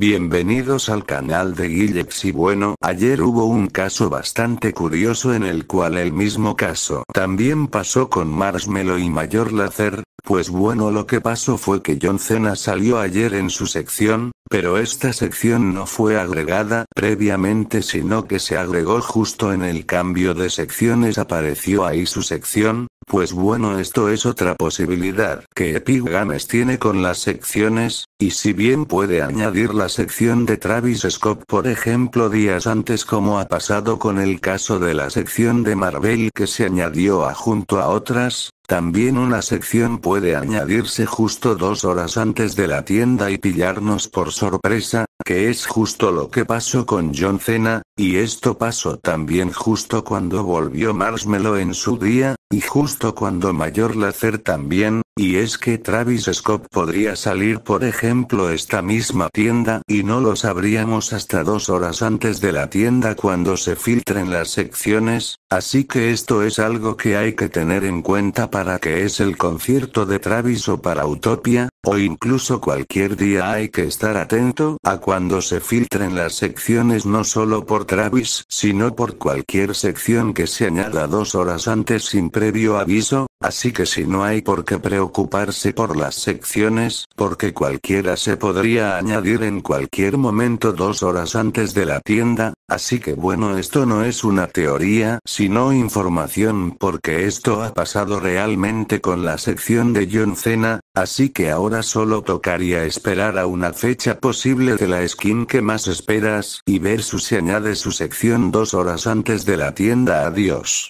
Bienvenidos al canal de Guillex y bueno, ayer hubo un caso bastante curioso en el cual el mismo caso también pasó con Marshmello y Mayor Lacer, pues bueno lo que pasó fue que John Cena salió ayer en su sección, pero esta sección no fue agregada previamente sino que se agregó justo en el cambio de secciones apareció ahí su sección, pues bueno, esto es otra posibilidad que Epic Games tiene con las secciones, y si bien puede añadir la sección de Travis Scott por ejemplo días antes como ha pasado con el caso de la sección de Marvel que se añadió a junto a otras, también una sección puede añadirse justo dos horas antes de la tienda y pillarnos por sorpresa, que es justo lo que pasó con John Cena, y esto pasó también justo cuando volvió Marshmello en su día, y justo cuando Mayor lacer también, y es que Travis Scott podría salir por ejemplo esta misma tienda y no lo sabríamos hasta dos horas antes de la tienda cuando se filtren las secciones, así que esto es algo que hay que tener en cuenta para que es el concierto de Travis o para Utopia, o incluso cualquier día hay que estar atento a cuando se filtren las secciones no solo por Travis sino por cualquier sección que se añada dos horas antes sin previo aviso, Así que si no hay por qué preocuparse por las secciones, porque cualquiera se podría añadir en cualquier momento dos horas antes de la tienda, así que bueno esto no es una teoría sino información porque esto ha pasado realmente con la sección de John Cena, así que ahora solo tocaría esperar a una fecha posible de la skin que más esperas y ver si se añade su sección dos horas antes de la tienda adiós.